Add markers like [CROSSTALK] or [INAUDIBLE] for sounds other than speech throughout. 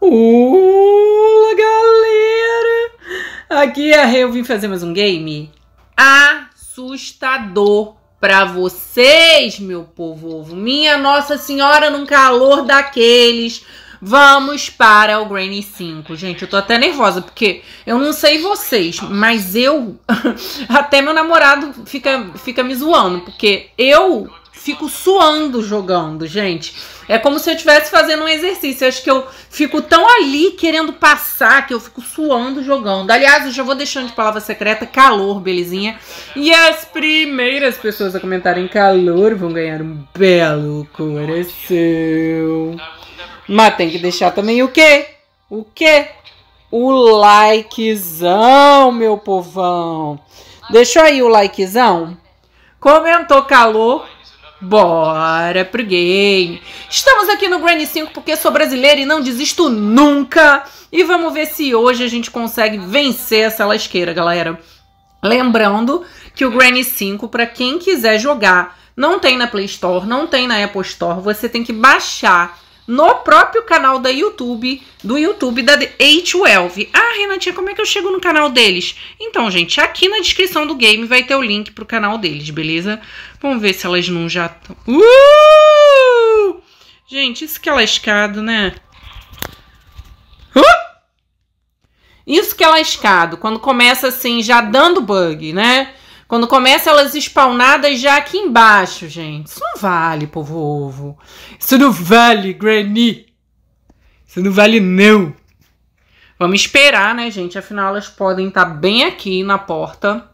Olá, galera! Aqui é a Rê, eu vim fazer mais um game assustador para vocês, meu povo. Minha Nossa Senhora, num calor daqueles. Vamos para o Granny 5. Gente, eu tô até nervosa, porque eu não sei vocês, mas eu. [LAUGHS] Até meu namorado fica, fica me zoando, porque eu fico suando jogando, gente. É como se eu estivesse fazendo um exercício. Eu acho que eu fico tão ali querendo passar que eu fico suando jogando. Aliás, eu já vou deixando de palavra secreta calor, belezinha. E as primeiras pessoas a comentarem calor vão ganhar um belo coração. Mas tem que deixar também o quê? O quê? O likezão, meu povão. Deixou aí o likezão. Comentou calor, Bora pro game! Estamos aqui no Granny 5 porque sou brasileira e não desisto nunca! E vamos ver se hoje a gente consegue vencer essa lasqueira, galera. Lembrando que o Granny 5, para quem quiser jogar, não tem na Play Store, não tem na Apple Store, você tem que baixar no próprio canal da YouTube, do YouTube da h 12 Ah, Renatinha, como é que eu chego no canal deles? Então, gente, aqui na descrição do game vai ter o link pro canal deles, beleza? Vamos ver se elas não já estão... Uh! Gente, isso que é lascado, né? Uh! Isso que é lascado, quando começa assim, já dando bug, né? Quando começa elas spawnadas já aqui embaixo, gente. Isso não vale, povo ovo. Isso não vale, Granny. Isso não vale, não. Vamos esperar, né, gente? Afinal, elas podem estar tá bem aqui na porta.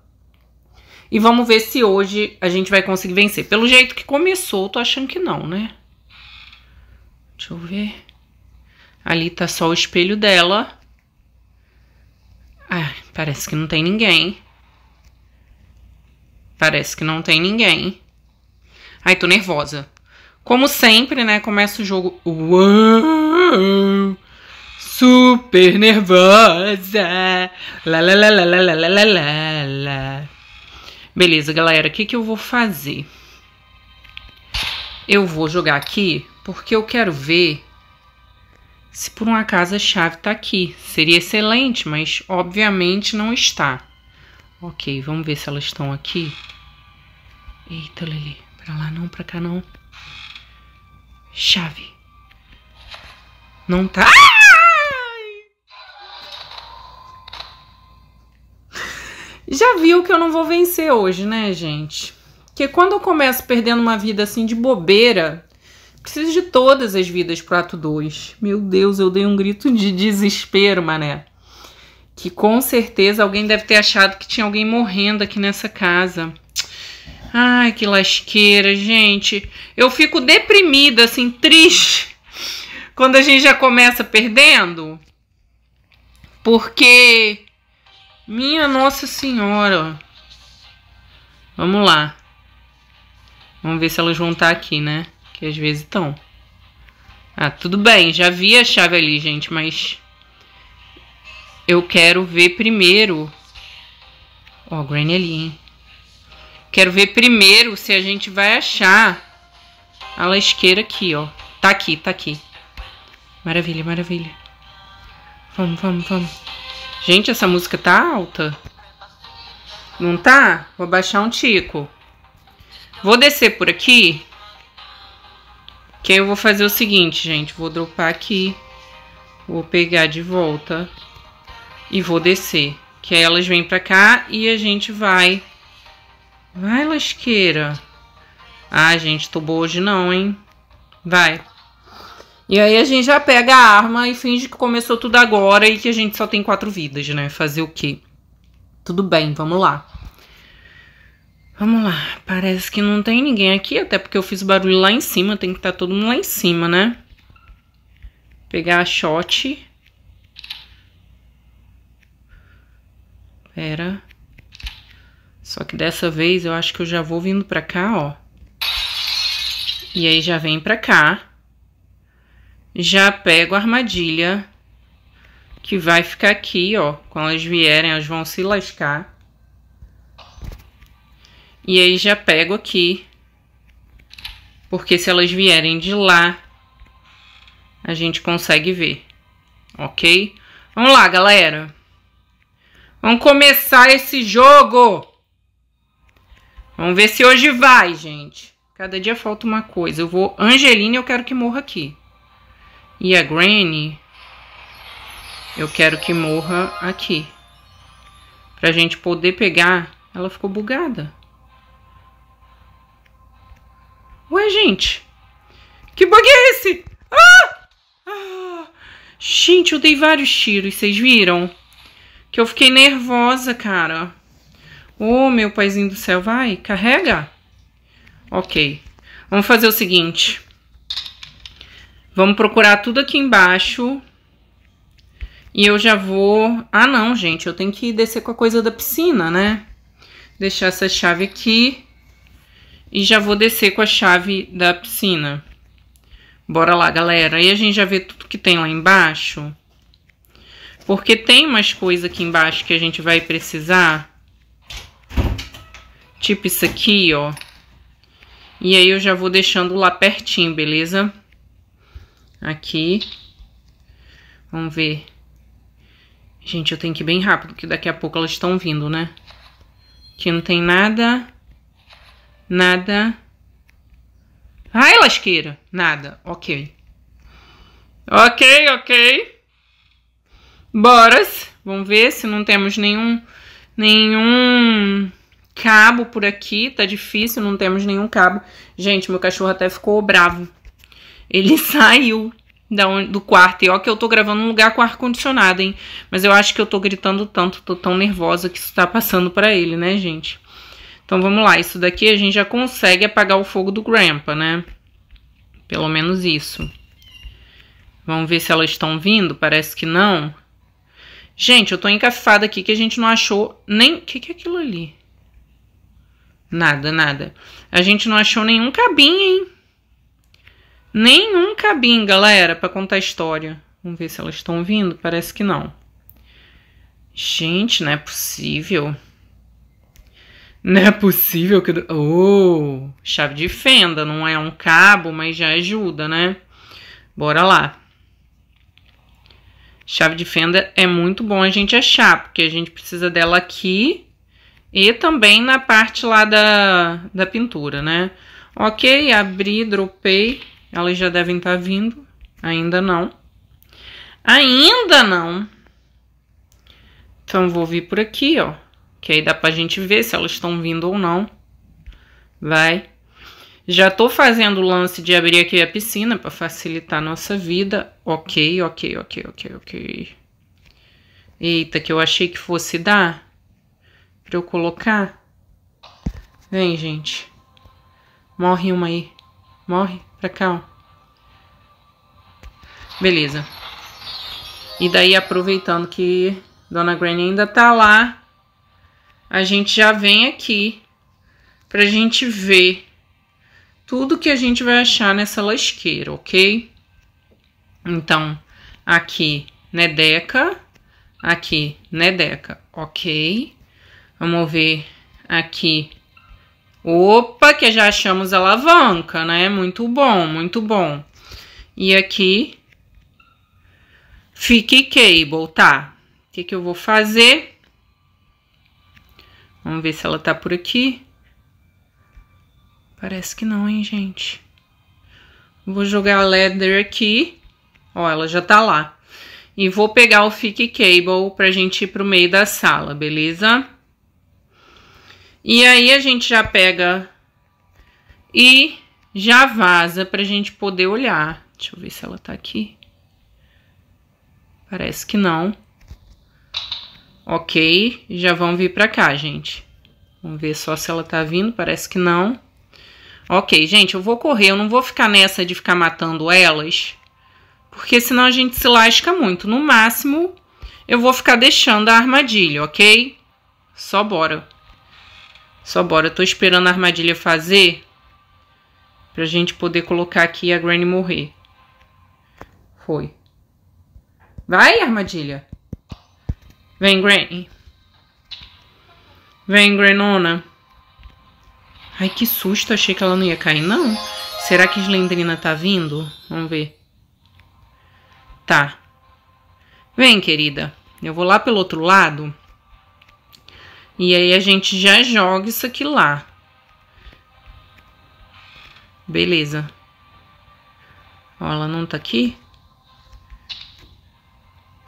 E vamos ver se hoje a gente vai conseguir vencer. Pelo jeito que começou, tô achando que não, né? Deixa eu ver. Ali tá só o espelho dela. Ah, parece que não tem ninguém. Parece que não tem ninguém. Ai, tô nervosa. Como sempre, né? Começa o jogo. Uou, super nervosa! Lá, lá, lá, lá, lá, lá, Beleza, galera, o que, que eu vou fazer? Eu vou jogar aqui porque eu quero ver se por um acaso a chave tá aqui. Seria excelente, mas obviamente não está. Ok, vamos ver se elas estão aqui. Eita, Lili. Pra lá não, pra cá não. Chave. Não tá... [LAUGHS] Já viu que eu não vou vencer hoje, né, gente? Porque quando eu começo perdendo uma vida assim de bobeira, preciso de todas as vidas pro ato 2. Meu Deus, eu dei um grito de desespero, mané que com certeza alguém deve ter achado que tinha alguém morrendo aqui nessa casa. Ai, que lasqueira, gente. Eu fico deprimida, assim, triste, quando a gente já começa perdendo. Porque, minha Nossa Senhora. Vamos lá. Vamos ver se elas vão estar tá aqui, né? Que às vezes estão. Ah, tudo bem, já vi a chave ali, gente, mas eu quero ver primeiro. Ó, o Granny é ali, hein? Quero ver primeiro se a gente vai achar a lasqueira aqui, ó. Tá aqui, tá aqui. Maravilha, maravilha. Vamos, vamos, vamos. Gente, essa música tá alta. Não tá? Vou baixar um tico. Vou descer por aqui. Que aí eu vou fazer o seguinte, gente. Vou dropar aqui. Vou pegar de volta e vou descer. Que aí elas vêm pra cá e a gente vai. Vai, lasqueira. Ah, gente, tô boa hoje não, hein? Vai. E aí a gente já pega a arma e finge que começou tudo agora e que a gente só tem quatro vidas, né? Fazer o quê? Tudo bem, vamos lá. Vamos lá. Parece que não tem ninguém aqui, até porque eu fiz barulho lá em cima. Tem que estar tá todo mundo lá em cima, né? Pegar a shot. Pera. Só que dessa vez eu acho que eu já vou vindo pra cá, ó. E aí já vem pra cá. Já pego a armadilha. Que vai ficar aqui, ó. Quando elas vierem, elas vão se lascar. E aí já pego aqui. Porque se elas vierem de lá, a gente consegue ver. Ok? Vamos lá, galera. Vamos começar esse jogo. Vamos ver se hoje vai, gente. Cada dia falta uma coisa. Eu vou... Angelina, eu quero que morra aqui. E a Granny... Eu quero que morra aqui. Pra gente poder pegar... Ela ficou bugada. Ué, gente. Que bug é esse? Ah! ah! Gente, eu dei vários tiros, vocês viram? que eu fiquei nervosa, cara. Ô, oh, meu paizinho do céu, vai, carrega. Ok. Vamos fazer o seguinte. Vamos procurar tudo aqui embaixo. E eu já vou... Ah, não, gente. Eu tenho que descer com a coisa da piscina, né? Deixar essa chave aqui. E já vou descer com a chave da piscina. Bora lá, galera. Aí a gente já vê tudo que tem lá embaixo. Porque tem umas coisas aqui embaixo que a gente vai precisar. Tipo isso aqui, ó. E aí eu já vou deixando lá pertinho, beleza? Aqui. Vamos ver. Gente, eu tenho que ir bem rápido, porque daqui a pouco elas estão vindo, né? Aqui não tem nada. Nada. Ai, lasqueira. Nada. Ok. Ok, ok. Boras. Vamos ver se não temos nenhum, nenhum cabo por aqui. Tá difícil, não temos nenhum cabo. Gente, meu cachorro até ficou bravo. Ele [LAUGHS] saiu do quarto. E ó que eu tô gravando num lugar com ar-condicionado, hein? Mas eu acho que eu tô gritando tanto, tô tão nervosa que isso tá passando pra ele, né, gente? Então vamos lá, isso daqui a gente já consegue apagar o fogo do Grandpa, né? Pelo menos isso. Vamos ver se elas estão vindo, parece que não. Gente, eu tô encafada aqui que a gente não achou nem. O que, que é aquilo ali? Nada, nada. A gente não achou nenhum cabim, hein? Nenhum cabim, galera, para contar a história. Vamos ver se elas estão vindo. Parece que não. Gente, não é possível. Não é possível que. Oh! Chave de fenda, não é um cabo, mas já ajuda, né? Bora lá. Chave de fenda é muito bom a gente achar, porque a gente precisa dela aqui e também na parte lá da, da pintura, né? Ok, abri, dropei, elas já devem estar tá vindo, ainda não. Ainda não. Então, vou vir por aqui, ó, que aí dá pra gente ver se elas estão vindo ou não. Vai. Já tô fazendo o lance de abrir aqui a piscina para facilitar a nossa vida. Ok, ok, ok, ok, ok. Eita, que eu achei que fosse dar para eu colocar. Vem, gente. Morre uma aí. Morre pra cá, ó. Beleza. E daí, aproveitando que Dona Granny ainda tá lá, a gente já vem aqui pra gente ver tudo que a gente vai achar nessa lasqueira, ok? Então, aqui Nedeca, aqui Nedeca, ok? Vamos ver aqui. Opa, que já achamos alavanca, né? Muito bom, muito bom. E aqui, fique cable, tá? O que, que eu vou fazer? Vamos ver se ela tá por aqui. Parece que não, hein, gente? Vou jogar a leather aqui. Ó, ela já tá lá. E vou pegar o fique cable pra gente ir pro meio da sala, beleza? E aí a gente já pega e já vaza pra gente poder olhar. Deixa eu ver se ela tá aqui. Parece que não. Ok, já vão vir pra cá, gente. Vamos ver só se ela tá vindo, parece que não. Ok, gente, eu vou correr, eu não vou ficar nessa de ficar matando elas, porque senão a gente se lasca muito. No máximo, eu vou ficar deixando a armadilha, ok? Só bora. Só bora, eu tô esperando a armadilha fazer pra gente poder colocar aqui a Granny morrer. Foi. Vai, armadilha. Vem, Granny. Vem, Granona. Ai, que susto. Achei que ela não ia cair, não. Será que Slendrina tá vindo? Vamos ver. Tá. Vem, querida. Eu vou lá pelo outro lado. E aí a gente já joga isso aqui lá. Beleza. Ó, ela não tá aqui.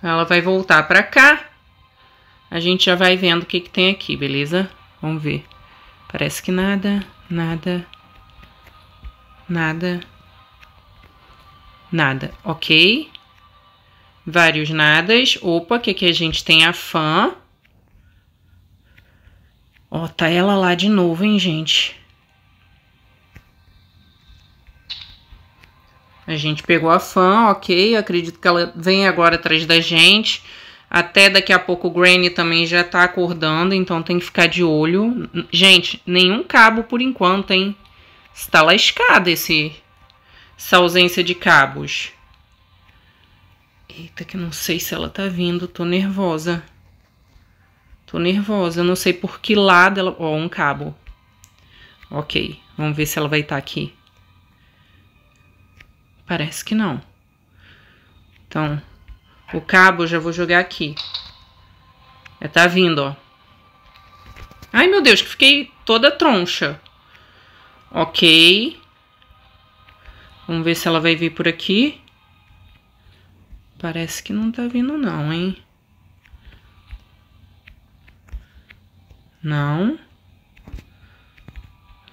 Ela vai voltar pra cá. A gente já vai vendo o que que tem aqui, beleza? Vamos ver. Parece que nada, nada, nada, nada, ok? Vários nadas. Opa, que que a gente tem a fã. Ó, tá ela lá de novo, hein, gente? A gente pegou a fã, ok? acredito que ela vem agora atrás da gente. Até daqui a pouco o Granny também já tá acordando, então tem que ficar de olho. Gente, nenhum cabo por enquanto, hein? Está lascada esse, essa ausência de cabos. Eita, que não sei se ela tá vindo, tô nervosa. Tô nervosa, não sei por que lado ela... Ó, oh, um cabo. Ok, vamos ver se ela vai estar tá aqui. Parece que não. Então, o cabo eu já vou jogar aqui. É, tá vindo, ó. Ai, meu Deus, que fiquei toda troncha. Ok. Vamos ver se ela vai vir por aqui. Parece que não tá vindo não, hein? Não.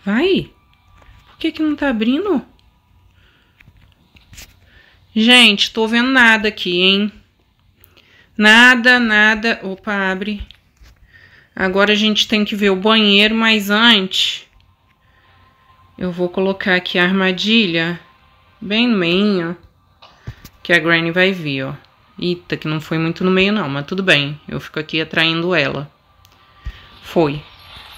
Vai. Por que que não tá abrindo? Gente, tô vendo nada aqui, hein? Nada, nada. Opa, abre. Agora a gente tem que ver o banheiro, mas antes eu vou colocar aqui a armadilha bem no meio, que a Granny vai vir, ó. Eita, que não foi muito no meio não, mas tudo bem. Eu fico aqui atraindo ela. Foi.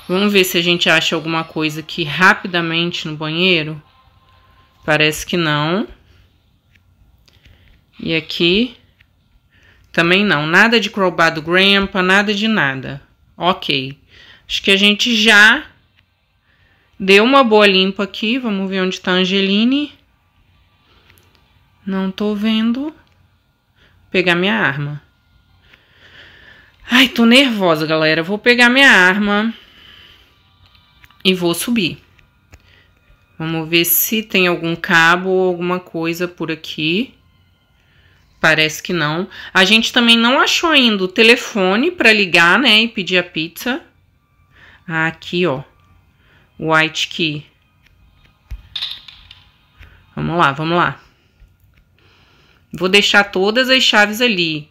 Vamos ver se a gente acha alguma coisa aqui rapidamente no banheiro. Parece que não. E aqui também não, nada de crowbar do grandpa, nada de nada. Ok. Acho que a gente já deu uma boa limpa aqui. Vamos ver onde está a Angeline. Não tô vendo. Vou pegar minha arma. Ai, tô nervosa, galera. Vou pegar minha arma e vou subir. Vamos ver se tem algum cabo ou alguma coisa por aqui. Parece que não. A gente também não achou ainda o telefone para ligar, né, e pedir a pizza. Ah, aqui, ó. White Key. Vamos lá, vamos lá. Vou deixar todas as chaves ali.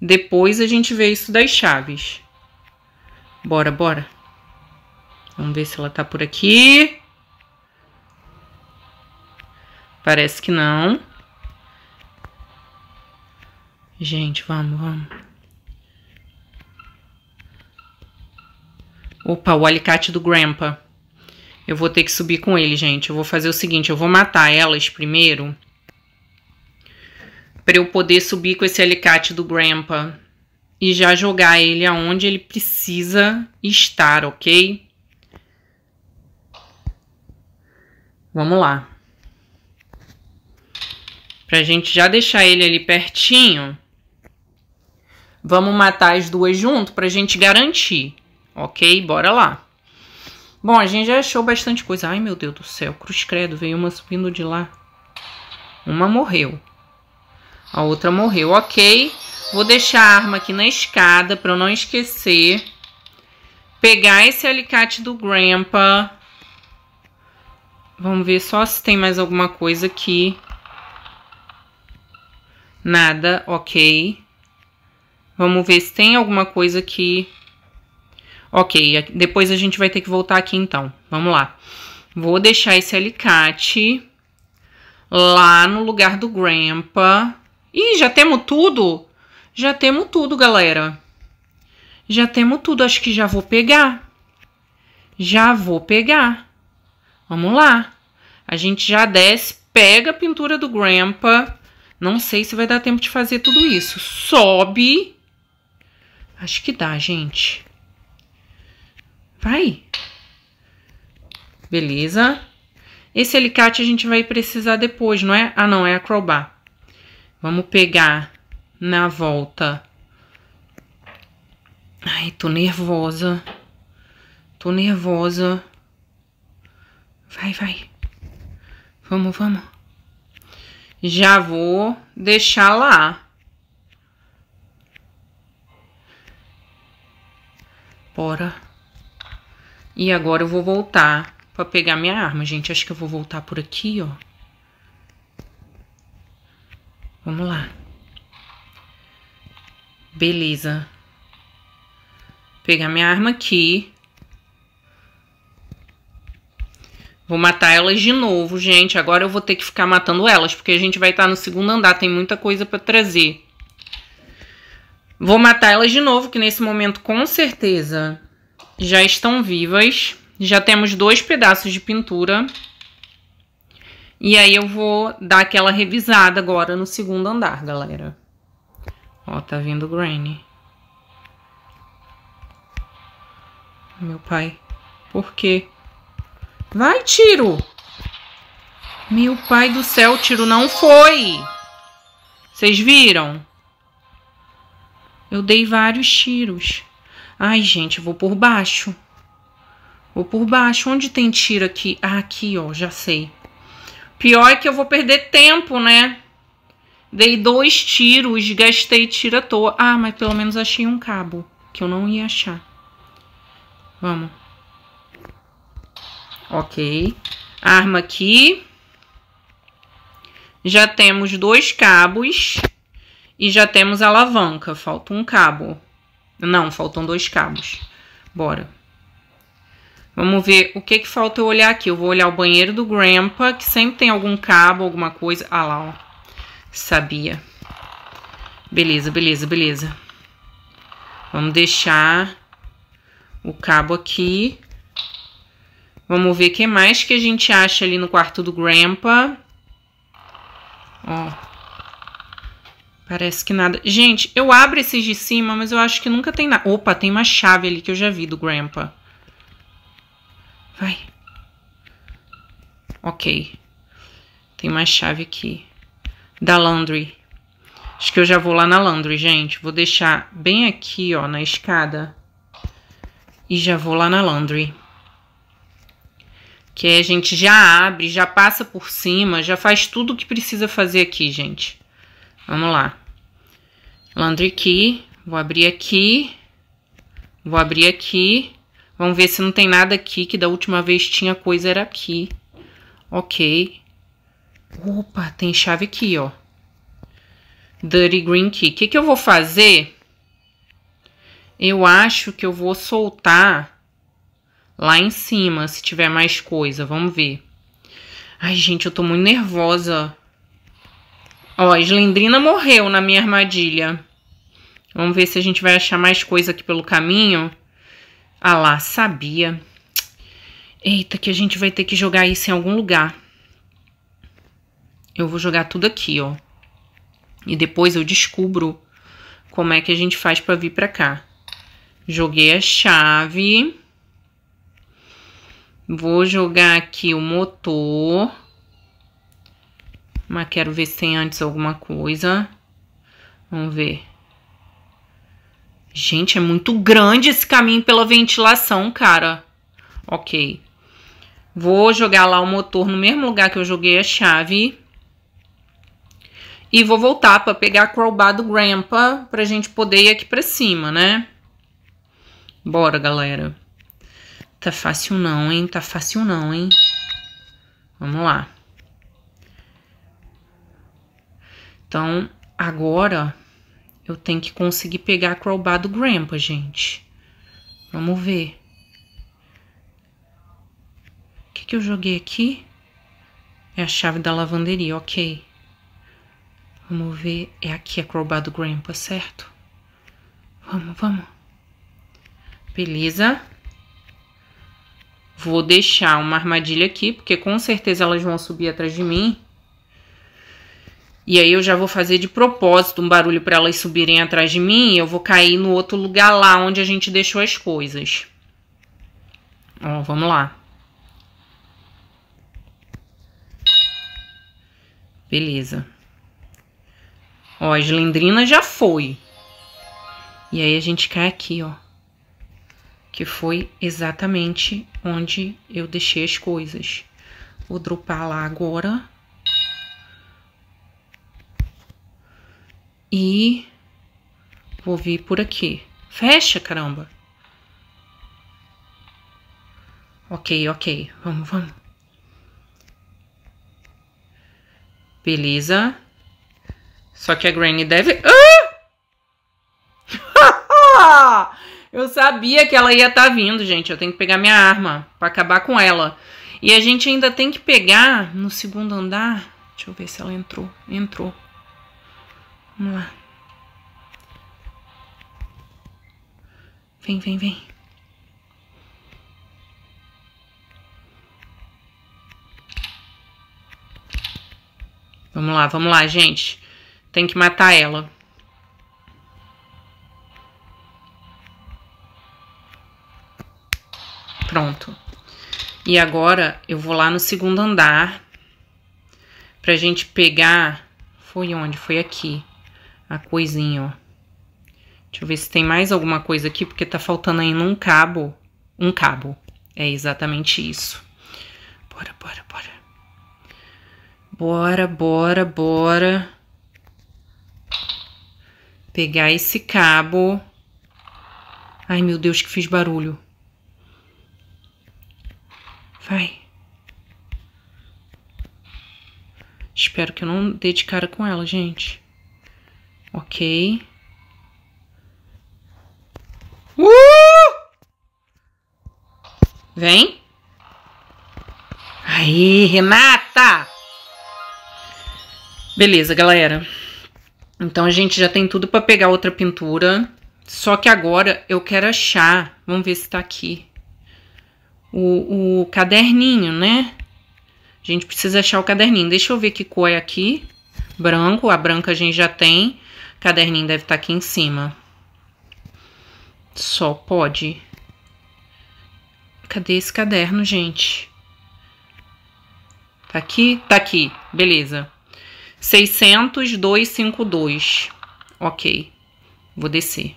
Depois a gente vê isso das chaves. Bora, bora. Vamos ver se ela tá por aqui. Parece que não. Gente, vamos, vamos. Opa, o alicate do Grandpa. Eu vou ter que subir com ele, gente. Eu vou fazer o seguinte, eu vou matar elas primeiro. para eu poder subir com esse alicate do Grandpa. E já jogar ele aonde ele precisa estar, ok? Vamos lá. Pra gente já deixar ele ali pertinho Vamos matar as duas junto pra gente garantir. Ok? Bora lá. Bom, a gente já achou bastante coisa. Ai, meu Deus do céu. Cruz credo, veio uma subindo de lá. Uma morreu. A outra morreu. Ok. Vou deixar a arma aqui na escada pra eu não esquecer. Pegar esse alicate do Grandpa. Vamos ver só se tem mais alguma coisa aqui. Nada, ok. Vamos ver se tem alguma coisa aqui. Ok, depois a gente vai ter que voltar aqui então. Vamos lá. Vou deixar esse alicate lá no lugar do Grandpa. Ih, já temos tudo? Já temos tudo, galera. Já temos tudo. Acho que já vou pegar. Já vou pegar. Vamos lá. A gente já desce, pega a pintura do Grandpa. Não sei se vai dar tempo de fazer tudo isso. Sobe Acho que dá, gente. Vai. Beleza. Esse alicate a gente vai precisar depois, não é? Ah, não, é a crowbar. Vamos pegar na volta. Ai, tô nervosa. Tô nervosa. Vai, vai. Vamos, vamos. Já vou deixar lá. Bora. E agora eu vou voltar pra pegar minha arma, gente. Acho que eu vou voltar por aqui, ó. Vamos lá. Beleza. Pegar minha arma aqui. Vou matar elas de novo, gente. Agora eu vou ter que ficar matando elas, porque a gente vai estar no segundo andar. Tem muita coisa pra trazer. Vou matar elas de novo, que nesse momento com certeza já estão vivas. Já temos dois pedaços de pintura. E aí eu vou dar aquela revisada agora no segundo andar, galera. Ó, tá vindo o Granny. Meu pai. Por quê? Vai, tiro! Meu pai do céu, o tiro não foi! Vocês viram? Eu dei vários tiros. Ai, gente, vou por baixo. Vou por baixo. Onde tem tiro aqui? Ah, aqui, ó, já sei. Pior é que eu vou perder tempo, né? Dei dois tiros, gastei tiro à toa. Ah, mas pelo menos achei um cabo, que eu não ia achar. Vamos. Ok. Arma aqui. Já temos dois cabos. E já temos a alavanca, falta um cabo. Não, faltam dois cabos. Bora. Vamos ver o que que falta eu olhar aqui. Eu vou olhar o banheiro do Grandpa, que sempre tem algum cabo, alguma coisa. Ah lá, ó. Sabia. Beleza, beleza, beleza. Vamos deixar o cabo aqui. Vamos ver o que mais que a gente acha ali no quarto do Grandpa. Ó. Parece que nada. Gente, eu abro esses de cima, mas eu acho que nunca tem nada. Opa, tem uma chave ali que eu já vi do Grandpa. Vai. Ok. Tem mais chave aqui. Da Laundry. Acho que eu já vou lá na Laundry, gente. Vou deixar bem aqui, ó, na escada. E já vou lá na Laundry. Que a gente já abre, já passa por cima, já faz tudo o que precisa fazer aqui, gente. Vamos lá. Landry Key, vou abrir aqui, vou abrir aqui. Vamos ver se não tem nada aqui, que da última vez tinha coisa, era aqui. Ok. Opa, tem chave aqui, ó. Dirty Green Key. O que, que eu vou fazer? Eu acho que eu vou soltar lá em cima, se tiver mais coisa. Vamos ver. Ai, gente, eu tô muito nervosa. Ó, a Slendrina morreu na minha armadilha. Vamos ver se a gente vai achar mais coisa aqui pelo caminho. Ah lá, sabia. Eita, que a gente vai ter que jogar isso em algum lugar. Eu vou jogar tudo aqui, ó. E depois eu descubro como é que a gente faz pra vir pra cá. Joguei a chave. Vou jogar aqui o motor. Mas quero ver se tem antes alguma coisa. Vamos ver. Gente, é muito grande esse caminho pela ventilação, cara. Ok. Vou jogar lá o motor no mesmo lugar que eu joguei a chave. E vou voltar para pegar a crowbar do Grandpa pra gente poder ir aqui pra cima, né? Bora, galera. Tá fácil não, hein? Tá fácil não, hein? Vamos lá. Então, agora eu tenho que conseguir pegar a crowbar do Grandpa, gente. Vamos ver. O que, que eu joguei aqui? É a chave da lavanderia, ok. Vamos ver. É aqui a crowbar do Grandpa, certo? Vamos, vamos. Beleza. Vou deixar uma armadilha aqui, porque com certeza elas vão subir atrás de mim. E aí eu já vou fazer de propósito um barulho para elas subirem atrás de mim e eu vou cair no outro lugar lá onde a gente deixou as coisas. Ó, vamos lá. Beleza. Ó, a lendrinas já foi. E aí a gente cai aqui, ó. Que foi exatamente onde eu deixei as coisas. Vou dropar lá agora. E vou vir por aqui. Fecha, caramba. Ok, ok. Vamos, vamos. Beleza. Só que a Granny deve... Ah! [LAUGHS] Eu sabia que ela ia estar tá vindo, gente. Eu tenho que pegar minha arma para acabar com ela. E a gente ainda tem que pegar no segundo andar. Deixa eu ver se ela entrou. Entrou. Vamos lá. Vem, vem, vem. Vamos lá, vamos lá, gente. Tem que matar ela. Pronto. E agora eu vou lá no segundo andar pra gente pegar. Foi onde? Foi aqui a coisinha, ó. Deixa eu ver se tem mais alguma coisa aqui, porque tá faltando ainda um cabo. Um cabo. É exatamente isso. Bora, bora, bora. Bora, bora, bora. Pegar esse cabo. Ai, meu Deus, que fiz barulho. Vai. Espero que eu não dê de cara com ela, gente. Ok. Uh! Vem. Aí, Renata! Beleza, galera. Então a gente já tem tudo para pegar outra pintura. Só que agora eu quero achar. Vamos ver se tá aqui. O, o caderninho, né? A gente precisa achar o caderninho. Deixa eu ver que cor é aqui. Branco. A branca a gente já tem caderninho deve estar tá aqui em cima. Só pode. Cadê esse caderno, gente? Tá aqui? Tá aqui. Beleza. 602,52. Ok. Vou descer.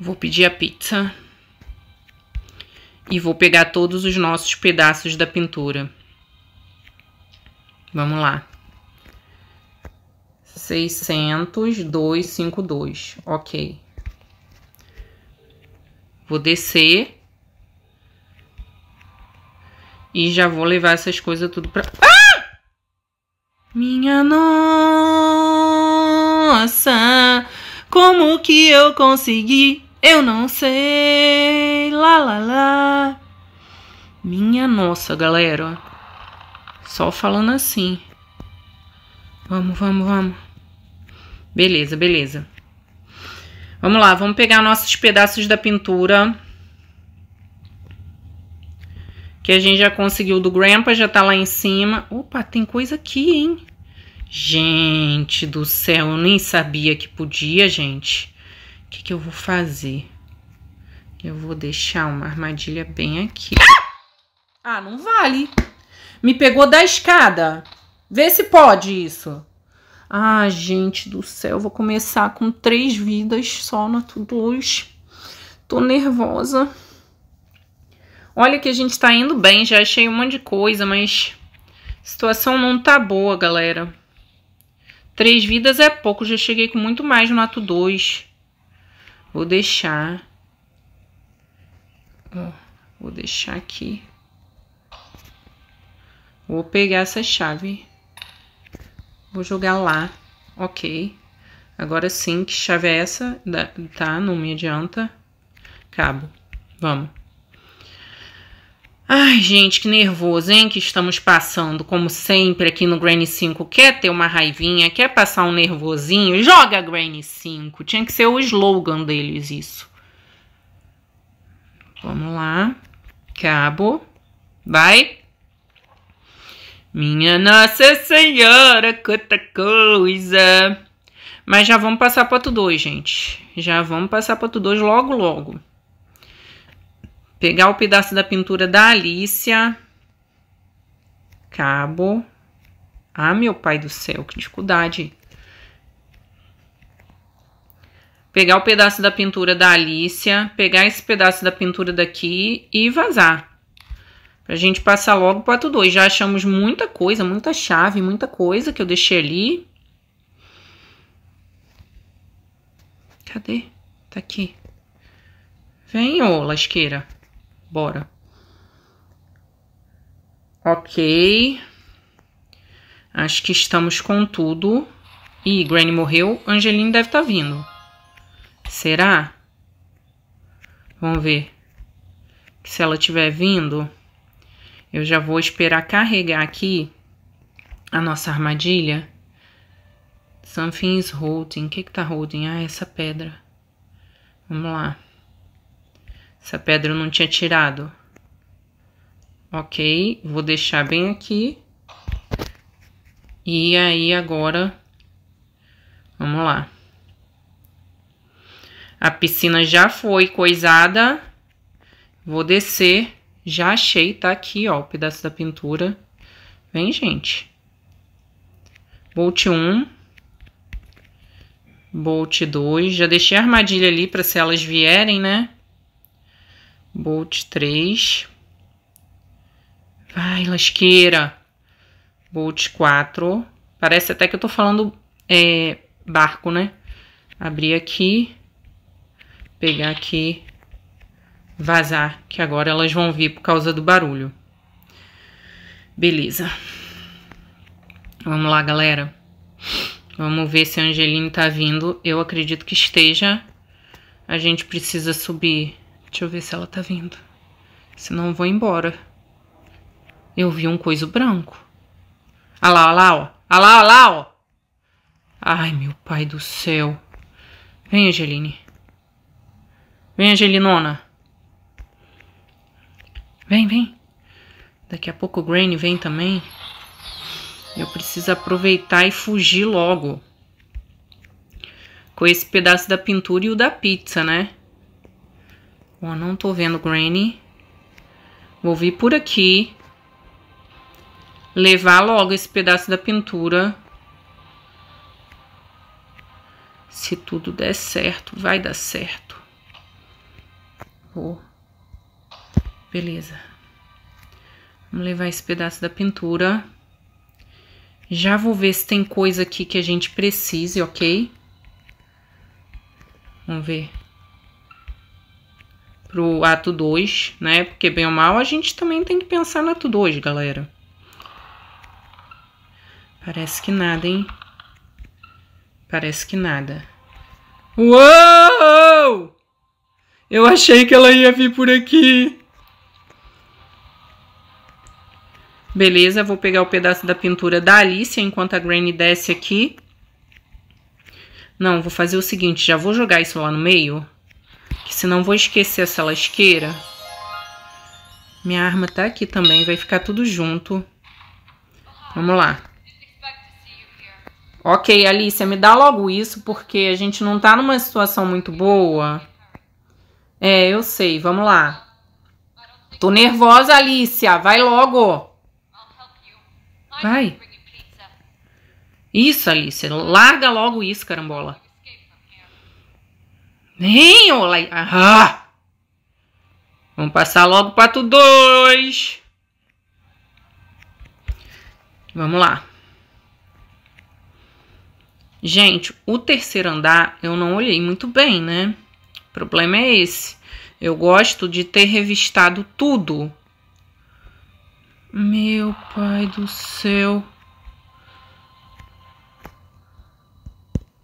Vou pedir a pizza. E vou pegar todos os nossos pedaços da pintura. Vamos lá. 602,52. Ok. Vou descer. E já vou levar essas coisas tudo pra... Ah! Minha nossa, como que eu consegui? Eu não sei, lá, lá, lá. Minha nossa, galera. Só falando assim. Vamos, vamos, vamos. Beleza, beleza. Vamos lá, vamos pegar nossos pedaços da pintura. Que a gente já conseguiu do Grandpa, já tá lá em cima. Opa, tem coisa aqui, hein? Gente do céu, eu nem sabia que podia, gente. O que, que eu vou fazer? Eu vou deixar uma armadilha bem aqui. Ah, não vale. Me pegou da escada. Vê se pode isso. Ah, gente do céu, vou começar com três vidas só na Tuduz. Tô nervosa. Olha que a gente tá indo bem, já achei um monte de coisa, mas a situação não tá boa, galera. Três vidas é pouco, já cheguei com muito mais no ato 2. Vou deixar. vou deixar aqui. Vou pegar essa chave. Vou jogar lá. Ok. Agora sim, que chave é essa? Da, tá, não me adianta. Cabo. Vamos. Ai, gente, que nervoso, hein, que estamos passando. Como sempre aqui no Granny 5, quer ter uma raivinha, quer passar um nervosinho, joga Granny 5. Tinha que ser o slogan deles isso. Vamos lá. Cabo. Vai. Minha Nossa Senhora, quanta coisa! Mas já vamos passar para o 2, gente. Já vamos passar para o 2 logo, logo. Pegar o pedaço da pintura da Alicia. Cabo. Ah, meu pai do céu, que dificuldade. Pegar o pedaço da pintura da Alicia. Pegar esse pedaço da pintura daqui e vazar. Pra gente passar logo pro ato 2. Já achamos muita coisa, muita chave, muita coisa que eu deixei ali. Cadê? Tá aqui. Vem, ô lasqueira. Bora. Ok. Acho que estamos com tudo. Ih, Granny morreu. Angeline deve estar tá vindo. Será? Vamos ver. Se ela estiver vindo... Eu já vou esperar carregar aqui a nossa armadilha. Something is holding. O que que tá holding? Ah, essa pedra. Vamos lá. Essa pedra eu não tinha tirado. Ok, vou deixar bem aqui. E aí agora, vamos lá. A piscina já foi coisada. Vou descer já achei, tá aqui, ó, o pedaço da pintura. Vem, gente. Bolt 1. Bolt 2. Já deixei a armadilha ali para se elas vierem, né? Bolt 3. Vai, lasqueira. Bolt 4. Parece até que eu tô falando é, barco, né? Abrir aqui. Pegar aqui Vazar, que agora elas vão vir por causa do barulho. Beleza. Vamos lá, galera. Vamos ver se a Angeline tá vindo. Eu acredito que esteja. A gente precisa subir. Deixa eu ver se ela tá vindo. Senão eu vou embora. Eu vi um coiso branco. Olha ah lá, olha ah lá, ó. Olha ah lá, olha lá, ó. Ai, meu pai do céu. Vem, Angeline. Vem, Angelinona. Vem, vem. Daqui a pouco o Granny vem também. Eu preciso aproveitar e fugir logo. Com esse pedaço da pintura e o da pizza, né? Ó, não tô vendo o Granny. Vou vir por aqui. Levar logo esse pedaço da pintura. Se tudo der certo, vai dar certo. Vou Beleza. Vamos levar esse pedaço da pintura. Já vou ver se tem coisa aqui que a gente precise, ok? Vamos ver. Pro ato 2, né? Porque bem ou mal a gente também tem que pensar no ato 2, galera. Parece que nada, hein? Parece que nada. Uou! Eu achei que ela ia vir por aqui. Beleza, vou pegar o pedaço da pintura da Alicia enquanto a Granny desce aqui. Não, vou fazer o seguinte, já vou jogar isso lá no meio, que senão vou esquecer essa lasqueira. Minha arma tá aqui também, vai ficar tudo junto. Vamos lá. Ok, Alicia, me dá logo isso, porque a gente não tá numa situação muito boa. É, eu sei, vamos lá. Tô nervosa, Alicia, vai logo! Vai. Isso, Alice. Larga logo isso, carambola. Nem, olá. Ah! Vamos passar logo para tu dois. Vamos lá. Gente, o terceiro andar eu não olhei muito bem, né? O problema é esse. Eu gosto de ter revistado tudo meu pai do céu.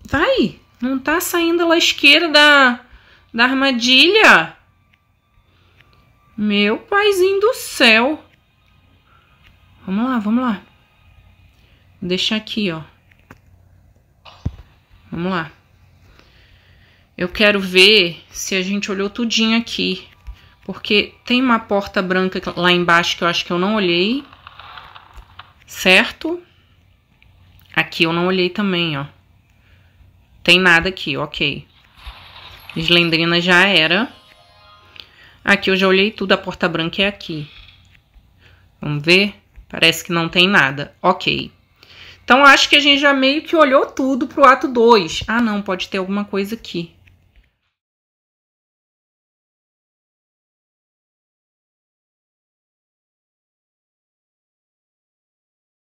Vai! Não tá saindo a lasqueira da, da armadilha. Meu paizinho do céu. Vamos lá, vamos lá. Vou deixar aqui, ó. Vamos lá. Eu quero ver se a gente olhou tudinho aqui. Porque tem uma porta branca lá embaixo que eu acho que eu não olhei. Certo? Aqui eu não olhei também, ó. Tem nada aqui, ok. Slendrina já era. Aqui eu já olhei tudo, a porta branca é aqui. Vamos ver? Parece que não tem nada. Ok. Então, acho que a gente já meio que olhou tudo pro ato 2. Ah, não, pode ter alguma coisa aqui.